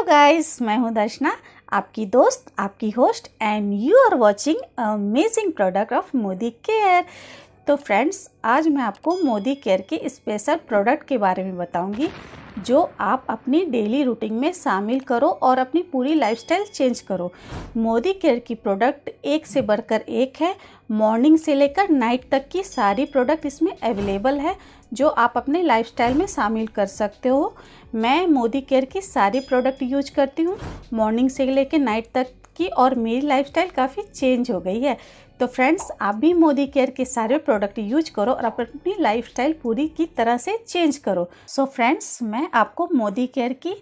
hello guys मैं हूं दर्शना आपकी दोस्त आपकी host and you are watching amazing product of Modicare तो फ्रेंड्स आज मैं आपको मोदी केयर के स्पेशल प्रोडक्ट के बारे में बताऊंगी जो आप अपनी डेली रूटीन में शामिल करो और अपनी पूरी लाइफस्टाइल चेंज करो मोदी केयर की प्रोडक्ट एक से बढ़कर एक है मॉर्निंग से लेकर नाइट तक की सारी प्रोडक्ट इसमें अवेलेबल है जो आप अपने लाइफस्टाइल में शामिल कर सकते हो मैं मोदी केयर की सारी प्रोडक्ट यूज करती हूँ मॉर्निंग से लेकर नाइट तक की और मेरी लाइफस्टाइल काफ़ी चेंज हो गई है तो फ्रेंड्स आप भी मोदी केयर के सारे प्रोडक्ट यूज करो और अपनी लाइफस्टाइल पूरी की तरह से चेंज करो सो so फ्रेंड्स मैं आपको मोदी केयर की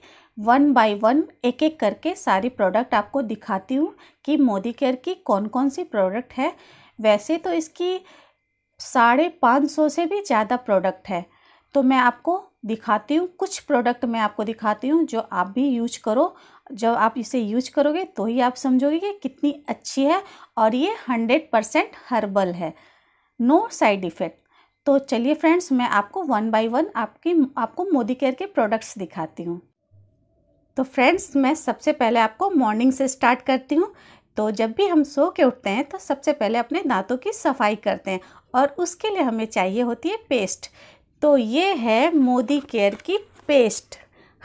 वन बाय वन एक एक करके सारी प्रोडक्ट आपको दिखाती हूँ कि मोदी केयर की कौन कौन सी प्रोडक्ट है वैसे तो इसकी साढ़े पाँच सौ से भी ज़्यादा प्रोडक्ट है तो मैं आपको दिखाती हूँ कुछ प्रोडक्ट मैं आपको दिखाती हूँ जो आप भी यूज करो जब आप इसे यूज करोगे तो ही आप समझोगे कि कितनी अच्छी है और ये हंड्रेड परसेंट हर्बल है नो साइड इफ़ेक्ट तो चलिए फ्रेंड्स मैं आपको वन बाय वन आपकी आपको मोदी केयर के प्रोडक्ट्स दिखाती हूँ तो फ्रेंड्स मैं सबसे पहले आपको मॉर्निंग से स्टार्ट करती हूँ तो जब भी हम सो के उठते हैं तो सबसे पहले अपने दांतों की सफाई करते हैं और उसके लिए हमें चाहिए होती है पेस्ट तो ये है मोदी केयर की पेस्ट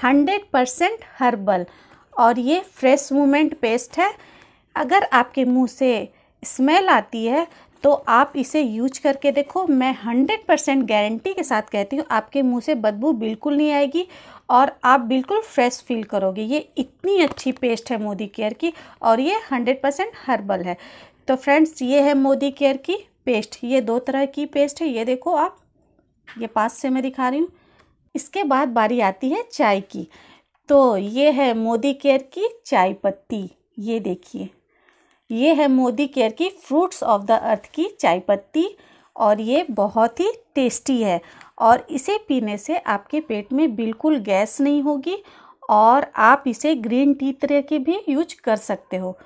हंड्रेड परसेंट हर्बल और ये फ्रेश मूवमेंट पेस्ट है अगर आपके मुंह से स्मेल आती है तो आप इसे यूज करके देखो मैं हंड्रेड परसेंट गारंटी के साथ कहती हूँ आपके मुँह से बदबू बिल्कुल नहीं आएगी और आप बिल्कुल फ्रेश फील करोगे ये इतनी अच्छी पेस्ट है मोदी केयर की और ये हंड्रेड परसेंट हर्बल है तो फ्रेंड्स ये है मोदी केयर की पेस्ट ये दो तरह की पेस्ट है ये देखो आप ये पास से मैं दिखा रही हूँ इसके बाद बारी आती है चाय की तो ये है मोदी केयर की चाय पत्ती ये देखिए ये है मोदी केयर की फ्रूट्स ऑफ द अर्थ की चाय पत्ती और ये बहुत ही टेस्टी है और इसे पीने से आपके पेट में बिल्कुल गैस नहीं होगी और आप इसे ग्रीन टी तरह की भी यूज कर सकते हो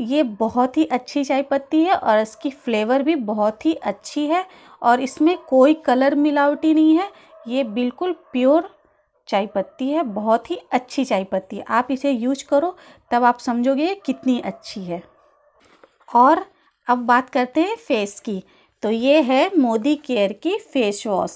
ये बहुत ही अच्छी चाय पत्ती है और इसकी फ्लेवर भी बहुत ही अच्छी है और इसमें कोई कलर मिलावटी नहीं है ये बिल्कुल प्योर चाय पत्ती है बहुत ही अच्छी चाय पत्ती आप इसे यूज करो तब आप समझोगे ये कितनी अच्छी है और अब बात करते हैं फेस की तो ये है मोदी केयर की फेस वॉश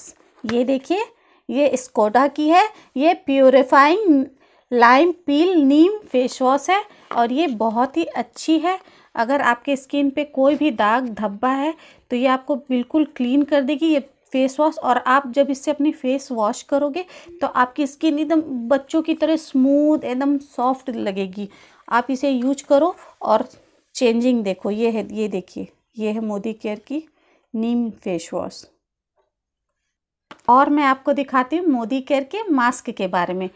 ये देखिए ये स्कोडा की है ये purifying lime peel neem face wash है और ये बहुत ही अच्छी है अगर आपके स्किन पे कोई भी दाग धब्बा है तो ये आपको बिल्कुल क्लीन कर देगी ये फेस वॉश और आप जब इससे अपनी फेस वॉश करोगे तो आपकी स्किन एकदम बच्चों की तरह स्मूथ एकदम सॉफ्ट लगेगी आप इसे यूज करो और चेंजिंग देखो ये है ये देखिए ये है मोदी केयर की नीम फेस वॉश और मैं आपको दिखाती हूँ मोदी केयर के मास्क के बारे में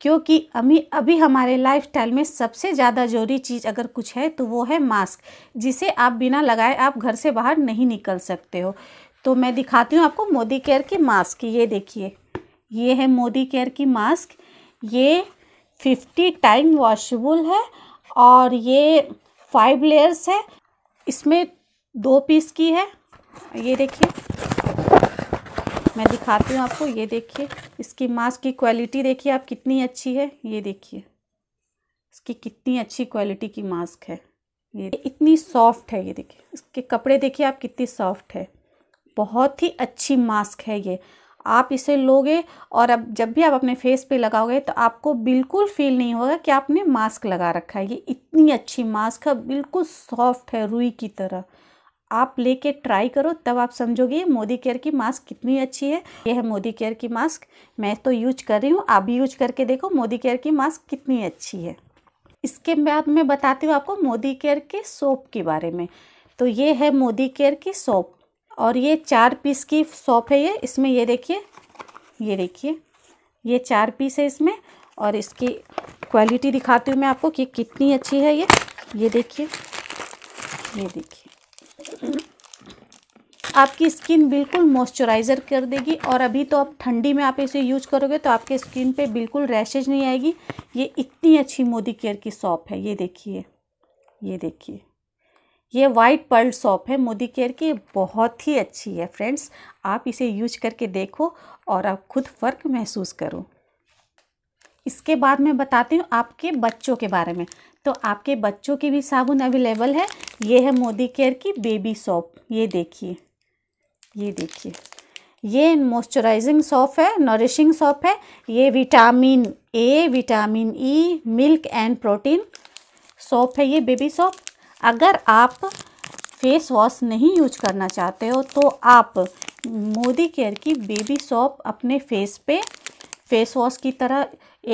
क्योंकि अभी अभी हमारे लाइफस्टाइल में सबसे ज़्यादा जरूरी चीज़ अगर कुछ है तो वो है मास्क जिसे आप बिना लगाए आप घर से बाहर नहीं निकल सकते हो तो मैं दिखाती हूँ आपको मोदी केयर के मास्क ये देखिए ये है मोदी केयर की मास्क ये फिफ्टी टाइम वॉशबुल है और ये फाइव लेयर्स है इसमें दो पीस की है ये देखिए मैं दिखाती हूँ आपको ये देखिए इसकी मास्क की क्वालिटी देखिए आप कितनी अच्छी है ये देखिए इसकी कितनी अच्छी क्वालिटी की मास्क है ये इतनी सॉफ्ट है ये देखिए इसके कपड़े देखिए आप कितनी सॉफ्ट है बहुत ही अच्छी मास्क है ये आप इसे लोगे और अब जब भी आप अपने फेस पे लगाओगे तो आपको बिल्कुल फील नहीं होगा कि आपने मास्क लगा रखा है ये इतनी अच्छी मास्क है बिल्कुल सॉफ्ट है रुई की तरह आप लेके ट्राई करो तब आप समझोगे मोदी केयर की मास्क कितनी अच्छी है ये है मोदी केयर की मास्क मैं तो यूज कर रही हूँ आप भी यूज करके देखो मोदी केयर की मास्क कितनी अच्छी है इसके बाद मैं बताती हूँ आपको मोदी केयर के सोप के बारे में तो ये है मोदी केयर की सोप और ये चार पीस की शॉप है ये इसमें ये देखिए ये देखिए ये चार पीस है इसमें और इसकी क्वालिटी दिखाती हूँ मैं आपको कि कितनी अच्छी है ये ये देखिए ये देखिए आपकी स्किन बिल्कुल मॉइस्चराइज़र कर देगी और अभी तो आप ठंडी में आप इसे यूज करोगे तो आपके स्किन पे बिल्कुल रैशेज नहीं आएगी ये इतनी अच्छी मोदी केयर की सॉप है ये देखिए ये देखिए ये वाइट पर्ल सॉप है मोदी केयर की बहुत ही अच्छी है फ्रेंड्स आप इसे यूज करके देखो और आप खुद फ़र्क महसूस करो इसके बाद मैं बताती हूँ आपके बच्चों के बारे में तो आपके बच्चों की भी साबुन अवेलेबल है ये है मोदी केयर की बेबी सॉप ये देखिए ये देखिए ये मॉइस्चराइजिंग सॉप है नरिशिंग सॉप है ये vitamin A vitamin E milk and protein soap है ये बेबी सॉप अगर आप फेस वॉश नहीं यूज करना चाहते हो तो आप मोदी केयर की बेबी सॉप अपने फेस पे फेस वॉश की तरह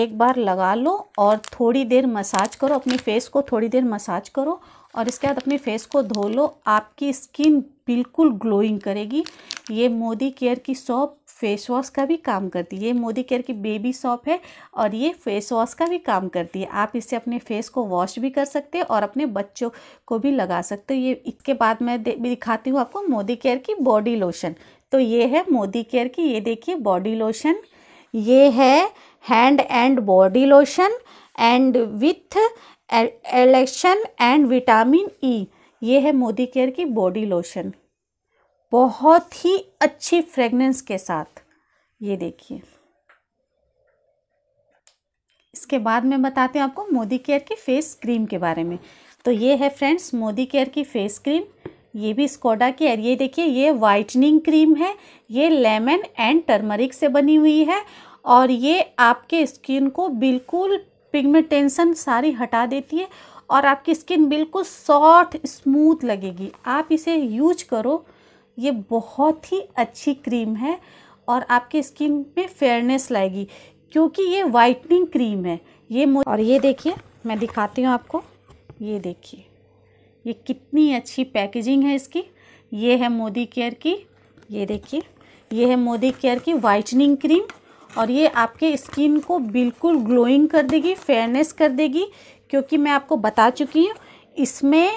एक बार लगा लो और थोड़ी देर मसाज करो अपने फेस को थोड़ी देर मसाज करो और इसके बाद अपने फेस को धो लो आपकी स्किन बिल्कुल ग्लोइंग करेगी ये मोदी केयर की सॉप फेस वॉश का भी काम करती है ये मोदी केयर की बेबी सॉप है और ये फेस वॉश का भी काम करती है आप इससे अपने फेस को वॉश भी कर सकते हैं और अपने बच्चों को भी लगा सकते हो ये इसके बाद मैं दिखाती हूँ आपको मोदी केयर की बॉडी लोशन तो ये है मोदी केयर की ये देखिए बॉडी लोशन ये है hand and body lotion and with election and vitamin E ये है मोदी केयर की बॉडी लोशन बहुत ही अच्छी फ्रेगनेंस के साथ ये देखिए इसके बाद में बताती हूँ आपको मोदी केयर की फेस क्रीम के बारे में तो ये है फ्रेंड्स मोदी केयर की फेस क्रीम ये भी स्कोडा की है ये देखिए ये वाइटनिंग क्रीम है ये लेमन एंड टर्मरिक से बनी हुई है और ये आपके स्किन को बिल्कुल पिगमेंटेशन सारी हटा देती है और आपकी स्किन बिल्कुल सॉफ्ट स्मूथ लगेगी आप इसे यूज करो ये बहुत ही अच्छी क्रीम है और आपके स्किन पे फेयरनेस लाएगी क्योंकि ये वाइटनिंग क्रीम है ये और ये देखिए मैं दिखाती हूँ आपको ये देखिए ये कितनी अच्छी पैकेजिंग है इसकी ये है मोदी केयर की ये देखिए ये है मोदी केयर की वाइटनिंग क्रीम और ये आपके स्किन को बिल्कुल ग्लोइंग कर देगी फेयरनेस कर देगी क्योंकि मैं आपको बता चुकी हूँ इसमें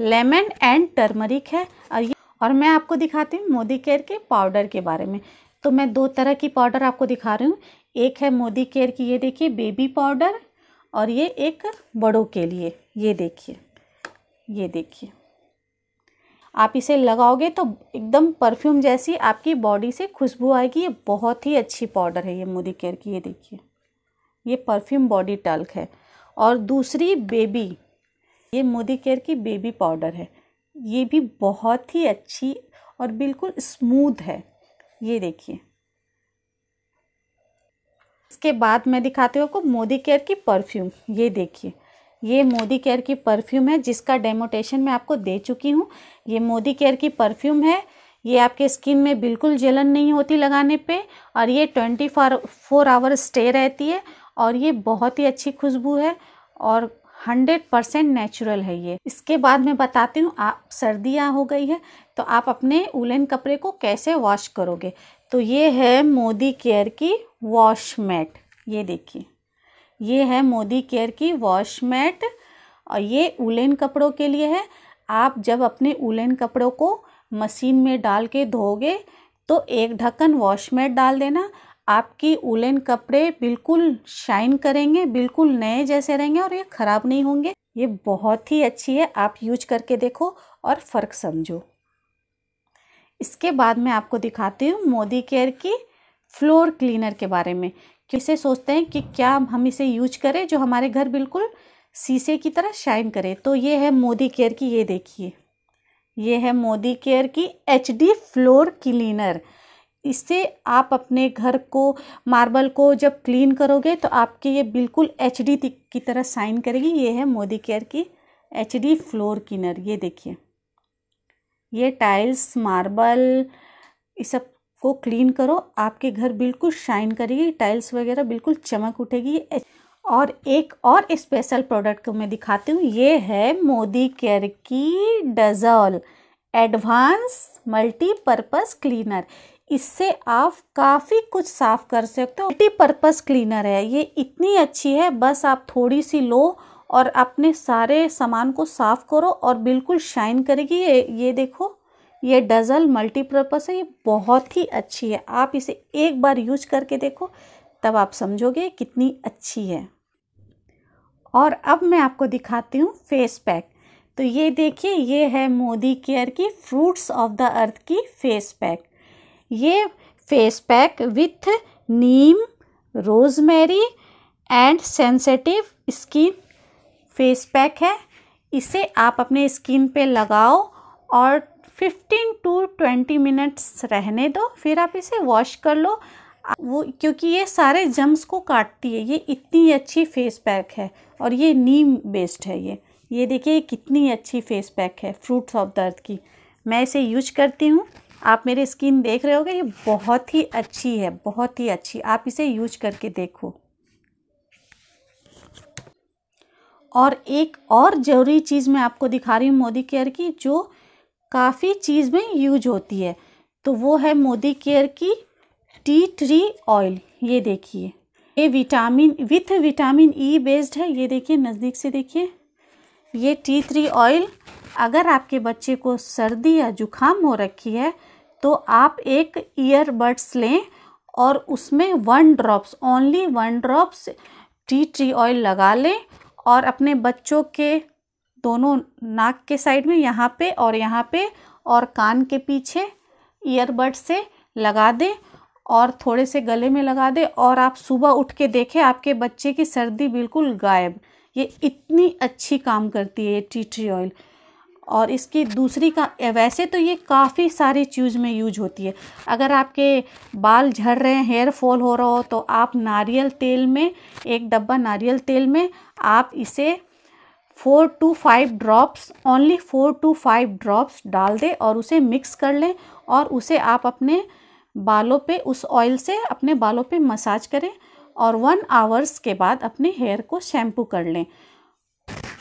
लेमन एंड टर्मरिक है और और मैं आपको दिखाती हूँ मोदी केयर के पाउडर के बारे में तो मैं दो तरह की पाउडर आपको दिखा रही हूँ एक है मोदी केयर की ये देखिए बेबी पाउडर और ये एक बड़ों के लिए ये देखिए ये देखिए आप इसे लगाओगे तो एकदम परफ्यूम जैसी आपकी बॉडी से खुशबू आएगी ये बहुत ही अच्छी पाउडर है ये मोदी केयर की ये देखिए ये परफ्यूम बॉडी टल्क है और दूसरी बेबी ये मोदी केयर की बेबी पाउडर है ये भी बहुत ही अच्छी और बिल्कुल स्मूथ है ये देखिए इसके बाद मैं दिखाती हूँ आपको मोदी केयर की परफ्यूम ये देखिए ये मोदी केयर की परफ्यूम है जिसका डेमोटेशन मैं आपको दे चुकी हूँ ये मोदी केयर की परफ्यूम है ये आपके स्किन में बिल्कुल जलन नहीं होती लगाने पे और ये twenty four four hour stay रहती है और ये बहुत ही अच्छी खुशबू है और हंड्रेड परसेंट नेचुरल है ये इसके बाद मैं बताती हूँ आप सर्दियाँ हो गई है तो आप अपने उलन कपड़े को कैसे वॉश करोगे तो ये है मोदी केयर की वॉश मैट ये देखिए ये है मोदी केयर की वॉश मैट और ये उलन कपड़ों के लिए है आप जब अपने उलन कपड़ों को मशीन में डाल के धोगे तो एक ढक्कन वॉश मैट डाल देना आपकी उलेन कपड़े बिल्कुल शाइन करेंगे बिल्कुल नए जैसे रहेंगे और ये ख़राब नहीं होंगे ये बहुत ही अच्छी है आप यूज करके देखो और फ़र्क समझो इसके बाद मैं आपको दिखाती हूँ मोदी केयर की फ्लोर क्लीनर के बारे में किसे सोचते हैं कि क्या हम इसे यूज करें जो हमारे घर बिल्कुल शीशे की तरह शाइन करे तो ये है मोदी केयर की ये देखिए ये है मोदी केयर की एच डी फ्लोर क्लीनर इससे आप अपने घर को मार्बल को जब क्लीन करोगे तो आपके ये बिल्कुल एच डी की तरह साइन करेगी ये है मोदी केयर की एच डी फ्लोर क्लीनर ये देखिए ये टाइल्स मार्बल इस सब को क्लीन करो आपके घर बिल्कुल शाइन करेगी टाइल्स वगैरह बिल्कुल चमक उठेगी और एक और स्पेशल प्रोडक्ट को मैं दिखाती हूँ ये है मोदी केयर की डजॉल एडवांस मल्टीपर्पज़ क्लीनर इससे आप काफ़ी कुछ साफ़ कर सकते हो मल्टी पर्पज़ क्लीनर है ये इतनी अच्छी है बस आप थोड़ी सी लो और अपने सारे सामान को साफ़ करो और बिल्कुल शाइन करेगी ये ये देखो ये डज़ल मल्टीपर्पज़ है ये बहुत ही अच्छी है आप इसे एक बार यूज करके देखो तब आप समझोगे कितनी अच्छी है और अब मैं आपको दिखाती हूँ फेस पैक तो ये देखिए ये है मोदी केयर की फ्रूट्स ऑफ द अर्थ की फेस पैक ये face pack with neem rosemary and sensitive skin face pack है इसे आप अपने स्किन पे लगाओ और 15 टू 20 मिनट्स रहने दो फिर आप इसे वॉश कर लो वो क्योंकि ये सारे जम्स को काटती है ये इतनी अच्छी फेस पैक है और ये नीम बेस्ड है ये ये देखिए कितनी अच्छी फेस पैक है फ्रूट्स ऑफ दर्द की मैं इसे यूज करती हूँ आप मेरे स्किन देख रहे हो ये बहुत ही अच्छी है बहुत ही अच्छी आप इसे यूज करके देखो और एक और ज़रूरी चीज़ मैं आपको दिखा रही हूँ मोदी केयर की जो काफ़ी चीज़ में यूज होती है तो वो है मोदी केयर की टी ट्री ऑयल ये देखिए ये vitamin with vitamin E based है ये देखिए नज़दीक से देखिए ये टी ट्री ऑयल अगर आपके बच्चे को सर्दी या जुखाम हो रखी है तो आप एक ईयरबड्स लें और उसमें one drops only one drops tea tree oil लगा लें और अपने बच्चों के दोनों नाक के साइड में यहाँ पे और यहाँ पे और कान के पीछे ईयरबड से लगा दें और थोड़े से गले में लगा दें और आप सुबह उठ के देखें आपके बच्चे की सर्दी बिल्कुल गायब ये इतनी अच्छी काम करती है ये टी ट्री ऑयल और इसकी दूसरी का वैसे तो ये काफ़ी सारी चीज़ में यूज होती है अगर आपके बाल झड़ रहे हैं हेयर फॉल हो रहा हो तो आप नारियल तेल में एक डब्बा नारियल तेल में आप इसे four to five drops only four to five drops डाल दें और उसे मिक्स कर लें और उसे आप अपने बालों पे उस ऑयल से अपने बालों पे मसाज करें और वन आवर्स के बाद अपने हेयर को शैम्पू कर लें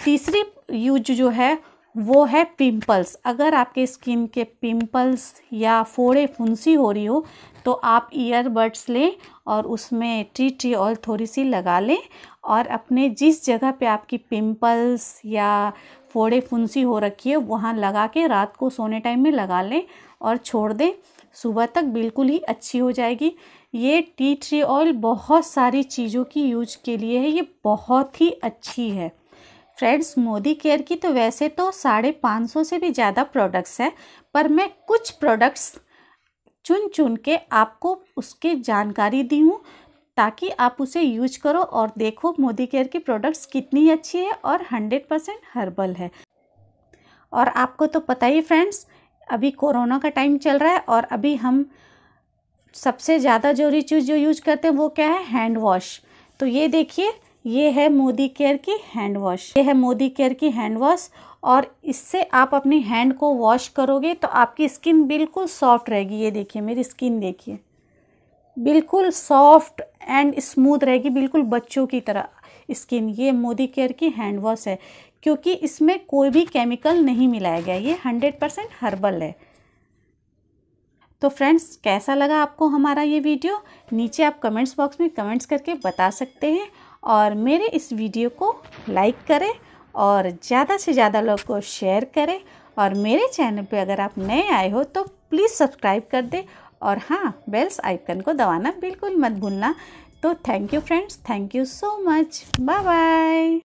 तीसरी यूज जो है वो है पिंपल्स अगर आपके स्किन के पिंपल्स या फोड़े फुंसी हो रही हो तो आप ईयरबड्स लें और उसमें टी टी ऑयल थोड़ी सी लगा लें और अपने जिस जगह पे आपकी पिंपल्स या फोड़े फुंसी हो रखी है वहाँ लगा के रात को सोने टाइम में लगा लें और छोड़ दें सुबह तक बिल्कुल ही अच्छी हो जाएगी ये टी ट्री ऑयल बहुत सारी चीज़ों की यूज के लिए है ये बहुत ही अच्छी है फ्रेंड्स मोदी केयर की तो वैसे तो साढ़े पाँच सौ से भी ज़्यादा प्रोडक्ट्स हैं पर मैं कुछ प्रोडक्ट्स चुन चुन के आपको उसकी जानकारी दी हूँ ताकि आप उसे यूज करो और देखो मोदी केयर की प्रोडक्ट्स कितनी अच्छी है और हंड्रेड परसेंट हर्बल है और आपको तो पता ही फ्रेंड्स अभी कोरोना का टाइम चल रहा है और अभी हम सबसे ज़्यादा जरूरी चीज़ जो यूज करते हैं वो क्या है हैंड वॉश तो ये देखिए ये है मोदी केयर की हैंड वॉश ये है मोदी केयर की हैंड वॉश और इससे आप अपनी हैंड को वॉश करोगे तो आपकी स्किन बिल्कुल सॉफ्ट रहेगी ये देखिए मेरी स्किन देखिए बिल्कुल सॉफ्ट एंड स्मूथ रहेगी बिल्कुल बच्चों की तरह स्किन ये मोदी केयर की हैंड वॉश है क्योंकि इसमें कोई भी केमिकल नहीं मिलाया गया ये हंड्रेड परसेंट हर्बल है तो फ्रेंड्स कैसा लगा आपको हमारा ये वीडियो नीचे आप कमेंट्स बॉक्स में कमेंट्स करके बता सकते हैं और मेरे इस वीडियो को लाइक करें और ज़्यादा से ज़्यादा लोग को शेयर करें और मेरे चैनल पे अगर आप नए आए हो तो प्लीज़ सब्सक्राइब कर दें और हाँ बेल्स आइकन को दबाना बिल्कुल मत भूलना तो thank you friends thank you so much bye bye